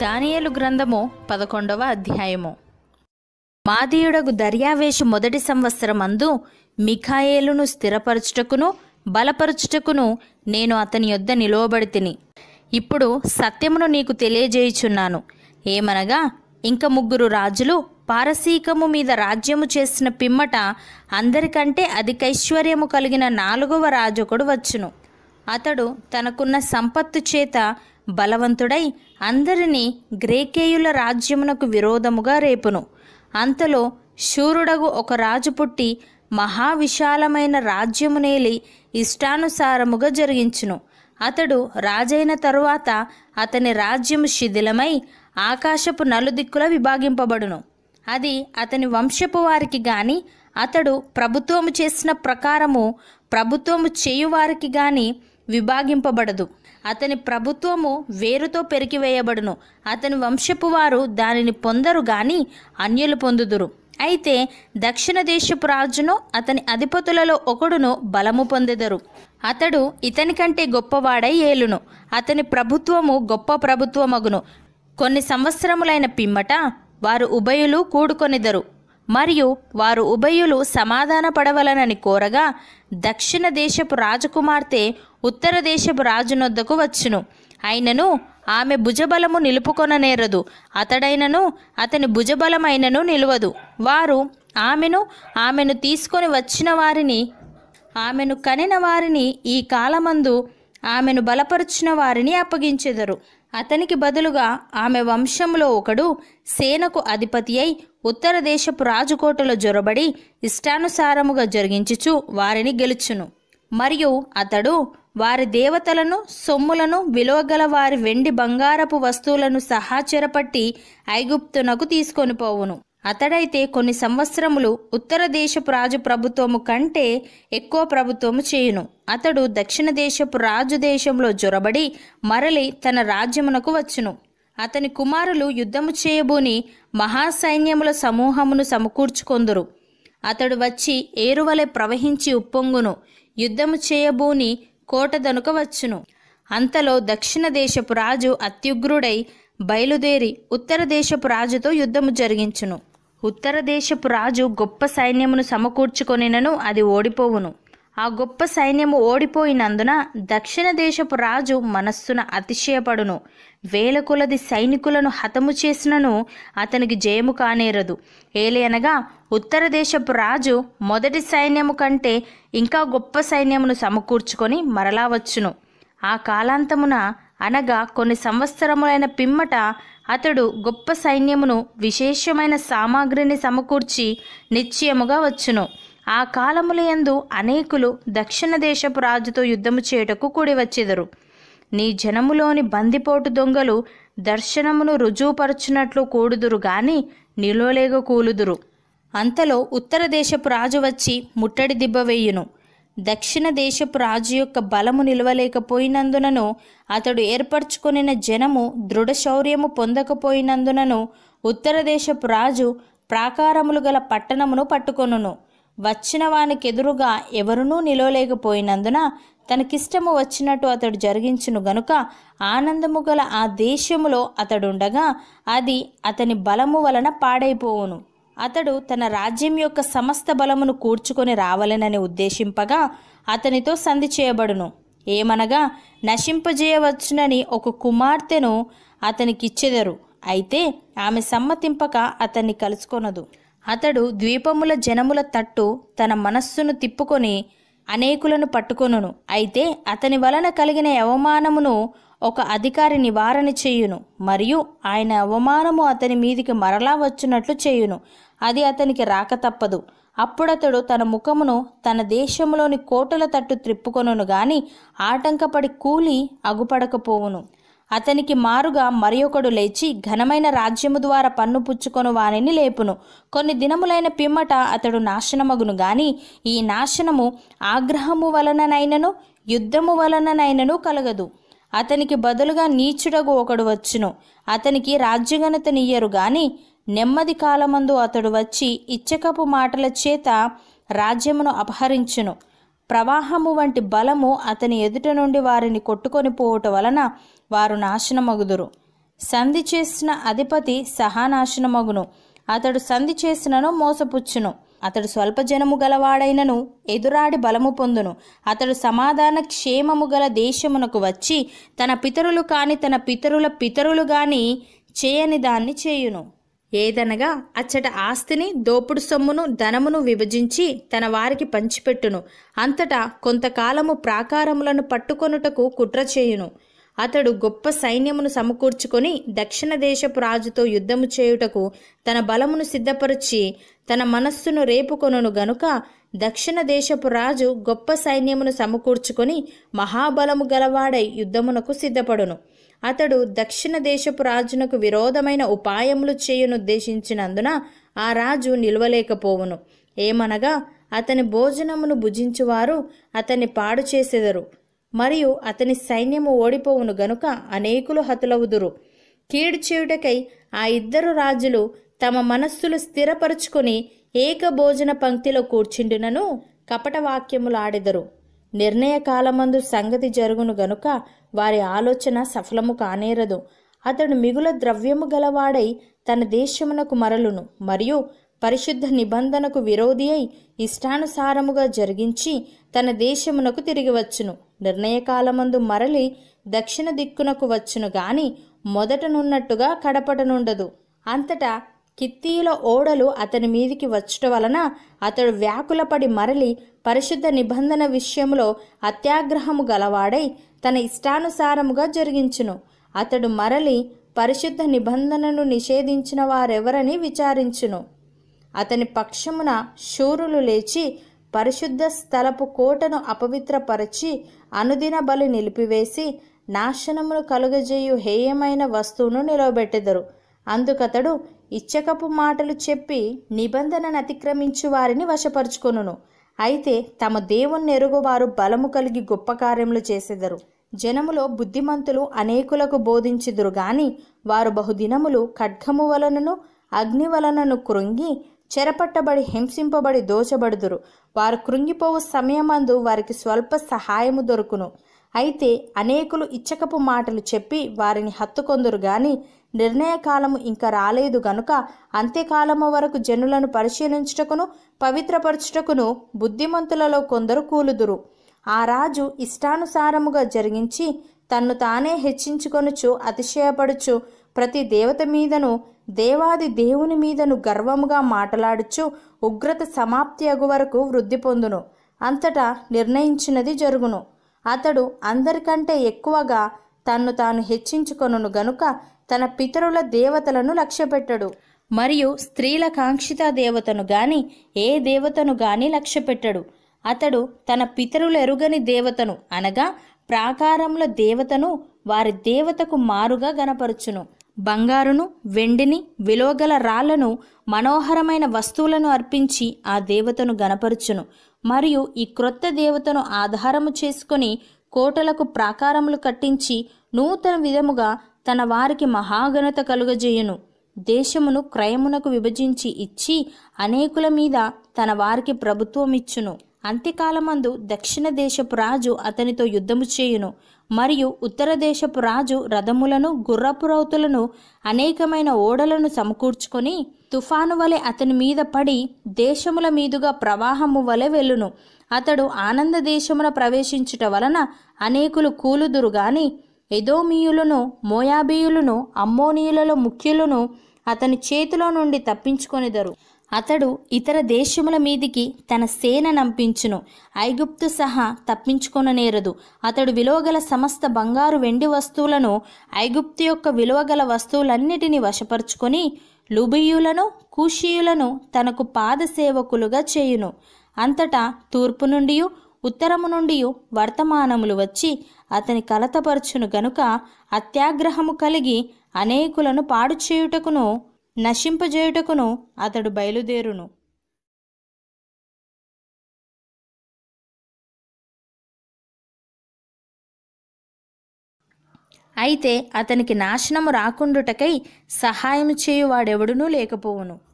దానియేలు గ్రంథము పదకొండవ అధ్యాయము మాదీయుడకు దర్యావేషు మొదటి సంవత్సరం అందు మిఖాయేలును స్థిరపరచుటకును బలపరచుటకును నేను అతని యొద్ద నిలువబడి తిని ఇప్పుడు సత్యమును నీకు తెలియజేయుచున్నాను ఏమనగా ఇంక ముగ్గురు రాజులు పారసీకము మీద రాజ్యము చేసిన పిమ్మట అందరికంటే అధికైశ్వర్యము కలిగిన నాలుగవ రాజు ఒకడు వచ్చును అతడు తనకున్న సంపత్తు చేత బలవంతుడై అందరినీ గ్రేకేయుల రాజ్యమునకు విరోధముగా రేపును అంతలో శూరుడగు ఒక రాజు పుట్టి మహావిశాలమైన రాజ్యమునేలి ఇష్టానుసారముగా జరిగించును అతడు రాజైన తరువాత అతని రాజ్యము శిథిలమై ఆకాశపు నలుదిక్కుల విభాగింపబడును అది అతని వంశపు వారికి గాని అతడు ప్రభుత్వము చేసిన ప్రకారము ప్రభుత్వము చేయువారికి గాని విభాగింపబడదు అతని ప్రభుత్వము వేరుతో పెరికివేయబడును అతని వంశపు వారు దానిని పొందరు గాని అన్యులు పొందుదురు అయితే దక్షిణ దేశపు రాజును అతని అధిపతులలో ఒకడును బలము పొందెదరు అతడు ఇతని కంటే గొప్పవాడై ఏలును అతని ప్రభుత్వము గొప్ప ప్రభుత్వమగును కొన్ని సంవత్సరములైన పిమ్మట వారు ఉభయులు కూడుకొనిదరు మరియు వారు ఉభయులు సమాధాన పడవలనని కోరగా దక్షిణ దేశపు రాజకుమార్తె ఉత్తర దేశపు రాజునొద్దకు వచ్చును అయినను ఆమె భుజబలము నిలుపుకొననేరదు అతడైనను అతని భుజబలమైనను నిలవదు వారు ఆమెను ఆమెను తీసుకొని వచ్చిన వారిని ఆమెను కనిన వారిని ఈ కాలమందు ఆమెను బలపరుచిన వారిని అప్పగించెదరు అతనికి బదులుగా ఆమె వంశంలో ఒకడు సేనకు అధిపతి అయి ఉత్తర దేశపు రాజుకోటలో జొరబడి ఇష్టానుసారముగా జరిగించుచు వారిని గెలుచును మరియు అతడు వారి దేవతలను సొమ్ములను విలువగల వారి వెండి బంగారపు వస్తువులను సహాచరపట్టి ఐగుప్తునకు తీసుకొని పోవును అతడైతే కొన్ని సంవత్సరములు ఉత్తర దేశపు రాజు ప్రభుత్వము కంటే ఎక్కువ ప్రభుత్వము చేయును అతడు దక్షిణ దేశపు రాజు దేశంలో జొరబడి మరలి తన రాజ్యమునకు వచ్చును అతని కుమారులు యుద్ధము చేయబోని మహాసైన్యముల సమూహమును సమకూర్చుకొందురు అతడు వచ్చి ఏరువలె ప్రవహించి ఉప్పొంగును యుద్ధము చేయబోని కోటదనుక వచ్చును అంతలో దక్షిణ దేశపు రాజు అత్యుగ్రుడై బయలుదేరి ఉత్తర దేశపు రాజుతో యుద్ధము జరిగించును ఉత్తర దేశపు రాజు గొప్ప సైన్యమును సమకూర్చుకొనినను అది ఓడిపోవును ఆ గొప్ప సైన్యము ఓడిపోయినందున దక్షిణ దేశపు రాజు మనస్సున అతిశయపడును వేల కొలది సైనికులను హతము చేసినను అతనికి జయము కానేరదు ఏలేనగా ఉత్తర దేశపు రాజు మొదటి సైన్యము కంటే ఇంకా గొప్ప సైన్యమును సమకూర్చుకొని మరలా వచ్చును ఆ కాలాంతమున అనగా కొన్ని సంవత్సరములైన పిమ్మట అతడు గొప్ప సైన్యమును విశేషమైన సామాగ్రిని సమకూర్చి నిశ్చయముగా వచ్చును ఆ కాలములయందు అనేకులు దక్షిణ దేశపు రాజుతో యుద్ధము చేయుటకు కూడి నీ జనములోని బందిపోటు దొంగలు దర్శనమును రుజువుపరచునట్లు కూడుదురు గాని నిలోలేగ కూలుదురు అంతలో ఉత్తర దేశపు రాజు వచ్చి ముట్టడి దిబ్బవేయును దక్షిణ దేశపు రాజు యొక్క బలము నిలవలేకపోయినందునను అతడు ఏర్పరచుకొనిన జనము దృఢ శౌర్యము పొందకపోయినందునను ఉత్తర దేశపు రాజు ప్రాకారములు గల పట్టణమును పట్టుకొనును వచ్చిన వానికి ఎదురుగా ఎవరునూ నిలవలేకపోయినందున తనకిష్టము వచ్చినట్టు అతడు జరిగించును గనుక ఆనందము గల ఆ దేశములో అతడుండగా అది అతని బలము వలన పాడైపోవును అతడు తన రాజ్యం యొక్క సమస్త బలమును కూర్చుకొని రావాలనని ఉద్దేశింపగా అతనితో సంధి చేయబడును ఏమనగా నశింపజేయవచ్చునని ఒక కుమార్తెను అతనికిచ్చెదరు అయితే ఆమె సమ్మతింపక అతన్ని కలుసుకొనదు అతడు ద్వీపముల జనముల తట్టు తన మనస్సును తిప్పుకొని అనేకులను పట్టుకొనును అయితే అతని వలన కలిగిన అవమానమును ఒక అధికారి నివారణ చేయును మరియు ఆయన అవమానము అతని మీదికి మరలా వచ్చినట్లు చేయును అది అతనికి రాక తప్పదు అప్పుడతడు తన ముఖమును తన దేశంలోని కోటల తట్టు త్రిప్పుకొనును గాని ఆటంకపడి కూలి అగుపడకపోవును అతనికి మారుగా ఒకడు లేచి ఘనమైన రాజ్యము ద్వారా పన్ను పుచ్చుకొను వానిని లేపును కొన్ని దినములైన పిమ్మట అతడు నాశనమగును గాని ఈ నాశనము ఆగ్రహము వలననైనను యుద్ధము వలననైనను కలగదు అతనికి బదులుగా నీచుడగు ఒకడు వచ్చును అతనికి రాజ్యగణత నీయరు గాని నెమ్మది కాలమందు అతడు వచ్చి ఇచ్చకపు మాటల చేత రాజ్యమును అపహరించును ప్రవాహము వంటి బలము అతని ఎదుట నుండి వారిని కొట్టుకొని పోవటం వలన వారు నాశనమగుదురు సంధి చేసిన అధిపతి సహానాశనమగును అతడు సంధి చేసినను మోసపుచ్చును అతడు స్వల్ప జనము గలవాడైనను ఎదురాడి బలము పొందును అతడు సమాధాన క్షేమము గల దేశమునకు వచ్చి తన పితరులు కాని తన పితరుల పితరులు గాని చేయని దాన్ని చేయును ఏదనగా అచ్చట ఆస్తిని దోపుడు సొమ్మును ధనమును విభజించి తన వారికి పంచిపెట్టును అంతటా కొంతకాలము ప్రాకారములను పట్టుకొనుటకు కుట్ర చేయును అతడు గొప్ప సైన్యమును సమకూర్చుకొని దక్షిణ దేశపు రాజుతో యుద్ధము చేయుటకు తన బలమును సిద్ధపరిచి తన మనస్సును రేపుకొనును గనుక దక్షిణ దేశపు రాజు గొప్ప సైన్యమును సమకూర్చుకొని మహాబలము గలవాడై యుద్ధమునకు సిద్ధపడును అతడు దక్షిణ దేశపు రాజునకు విరోధమైన ఉపాయములు చేయునుద్దేశించినందున ఆ రాజు నిలవలేకపోవును ఏమనగా అతని భోజనమును భుజించువారు అతన్ని పాడు చేసెదరు మరియు అతని సైన్యము ఓడిపోవును గనుక అనేకులు హతులవుదురు కీడు చేయుటకై ఆ ఇద్దరు రాజులు తమ మనస్సులు స్థిరపరుచుకొని ఏకభోజన పంక్తిలో కూర్చుండినను కపటవాక్యములాడెదరు నిర్ణయ కాలమందు సంగతి జరుగును గనుక వారి ఆలోచన సఫలము కానేరదు అతడు మిగుల ద్రవ్యము గలవాడై తన దేశమునకు మరలును మరియు పరిశుద్ధ నిబంధనకు విరోధి అయి ఇష్టానుసారముగా జరిగించి తన దేశమునకు తిరిగి వచ్చును నిర్ణయకాలమందు మరలి దక్షిణ దిక్కునకు వచ్చును గాని మొదటనున్నట్టుగా కడపటనుండదు అంతటా కిత్తీయుల ఓడలు అతని మీదికి వచ్చట వలన అతడు వ్యాకులపడి మరలి పరిశుద్ధ నిబంధన విషయంలో అత్యాగ్రహము గలవాడై తన ఇష్టానుసారముగా జరిగించును అతడు మరలి పరిశుద్ధ నిబంధనను నిషేధించిన వారెవరని విచారించును అతని పక్షమున శూరులు లేచి పరిశుద్ధ స్థలపు కోటను అపవిత్రపరచి అనుదిన బలి నిలిపివేసి నాశనమును కలుగజేయు హేయమైన వస్తువును నిలవబెట్టెదరు అందుకతడు ఇచ్చకపు మాటలు చెప్పి నిబంధనను అతిక్రమించు వారిని వశపరుచుకొనును అయితే తమ దేవుని ఎరుగువారు బలము కలిగి గొప్ప కార్యములు చేసేదరు జనములో బుద్ధిమంతులు అనేకులకు బోధించిదురు గాని వారు బహుదినములు ఖడ్గము వలనను అగ్ని వలనను కృంగి చెరపట్టబడి హింసింపబడి దోచబడుదురు వారు కృంగిపోవు సమయమందు వారికి స్వల్ప సహాయము దొరుకును అయితే అనేకులు ఇచ్చకపు మాటలు చెప్పి వారిని హత్తుకొందురు గాని నిర్ణయకాలము ఇంకా రాలేదు గనుక అంత్యకాలము వరకు జనులను పరిశీలించుటకును పవిత్రపరచుటకును బుద్ధిమంతులలో కొందరు కూలుదురు ఆ రాజు ఇష్టానుసారముగా జరిగించి తన్ను తానే హెచ్చించుకొనుచు అతిశయపడుచు ప్రతి దేవత మీదను దేవాది దేవుని మీదను గర్వముగా మాటలాడుచు ఉగ్రత సమాప్తి అగు వరకు వృద్ధి పొందును అంతటా నిర్ణయించినది జరుగును అతడు అందరికంటే ఎక్కువగా తన్ను తాను హెచ్చించుకొనును గనుక తన పితరుల దేవతలను లక్ష్యపెట్టడు మరియు స్త్రీల కాంక్షిత దేవతను గాని ఏ దేవతను గాని లక్ష్యపెట్టడు అతడు తన పితరులు ఎరుగని దేవతను అనగా ప్రాకారముల దేవతను వారి దేవతకు మారుగా గనపరుచును బంగారును వెండిని విలువగల రాళ్లను మనోహరమైన వస్తువులను అర్పించి ఆ దేవతను గనపరుచును మరియు ఈ క్రొత్త దేవతను ఆధారము చేసుకుని కోటలకు ప్రాకారములు కట్టించి నూతన విధముగా తన వారికి మహాఘనత కలుగజేయును దేశమును క్రయమునకు విభజించి ఇచ్చి అనేకుల మీద తన వారికి ప్రభుత్వం ఇచ్చును అంత్యకాలమందు దక్షిణ దేశపు రాజు అతనితో యుద్ధము చేయును మరియు ఉత్తర దేశపు రాజు రథములను గుర్రపు రౌతులను అనేకమైన ఓడలను సమకూర్చుకొని తుఫాను వలె అతని మీద పడి దేశముల మీదుగా ప్రవాహము వలె వెళ్ళును అతడు ఆనంద దేశమున ప్రవేశించుట వలన అనేకులు కూలుదురు గాని ఎదోమీయులను మోయాబీయులను అమ్మోనీయులలో ముఖ్యులను అతని చేతిలో నుండి తప్పించుకొనిదరు అతడు ఇతర దేశముల మీదికి తన సేన నంపించును ఐగుప్తు సహా తప్పించుకొననేరదు అతడు విలువగల సమస్త బంగారు వెండి వస్తువులను ఐగుప్తు యొక్క విలువగల వస్తువులన్నిటినీ వశపరుచుకొని లుబియులను కూషియులను తనకు పాదసేవకులుగా చేయును అంతటా తూర్పు నుండి ఉత్తరము నుండి వర్తమానములు వచ్చి అతని కలతపరుచును గనుక అత్యాగ్రహము కలిగి అనేకులను పాడు చేయుటకును నశింపజేయుటకును అతడు బయలుదేరును అయితే అతనికి నాశనము రాకుండుటకై సహాయం చేయువాడెవడునూ లేకపోవును